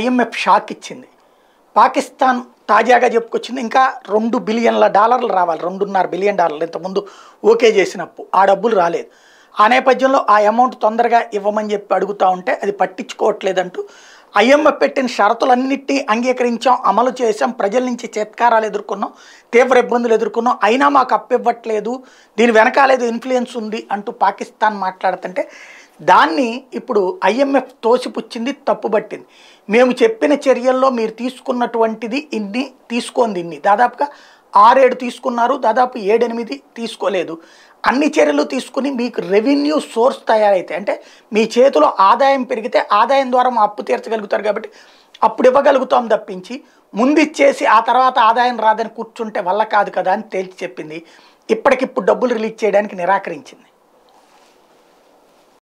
IMF shock ఇచ్చింది పాకిస్తాన్ తాజాగా చెప్పుకొచ్చింది ఇంకా రెండు బిలియన్ల డాలర్లు రావాలి రెండున్నర బిలియన్ డాలర్లు ఇంతకుముందు ఓకే చేసినప్పుడు ఆ డబ్బులు రాలేదు ఆ నేపథ్యంలో ఆ అమౌంట్ తొందరగా ఇవ్వమని చెప్పి అడుగుతూ ఉంటే అది పట్టించుకోవట్లేదంటూ ఐఎంఎఫ్ పెట్టిన షరతులన్నింటినీ అంగీకరించాం అమలు చేశాం ప్రజల నుంచి చేత్కారాలు ఎదుర్కొన్నాం తీవ్ర ఇబ్బందులు ఎదుర్కొన్నాం అయినా మాకు అప్పివ్వట్లేదు దీని వెనకాలేదు ఇన్ఫ్లుయెన్స్ ఉంది అంటూ పాకిస్తాన్ మాట్లాడుతుంటే దాన్ని ఇప్పుడు ఐఎంఎఫ్ తోసిపుచ్చింది తప్పుబట్టింది మేము చెప్పిన చర్యల్లో మీరు తీసుకున్నటువంటిది ఇన్ని తీసుకోంది ఇన్ని దాదాపుగా ఆరేడు తీసుకున్నారు దాదాపు ఏడెనిమిది తీసుకోలేదు అన్ని చర్యలు తీసుకుని మీకు రెవెన్యూ సోర్స్ తయారైతే అంటే మీ చేతిలో ఆదాయం పెరిగితే ఆదాయం ద్వారా మా అప్పు తీర్చగలుగుతారు కాబట్టి అప్పుడు ఇవ్వగలుగుతాం తప్పించి ముందిచ్చేసి ఆ తర్వాత ఆదాయం రాదని కూర్చుంటే వల్ల కాదు కదా అని తేల్చి చెప్పింది ఇప్పటికిప్పుడు డబ్బులు రిలీజ్ చేయడానికి నిరాకరించింది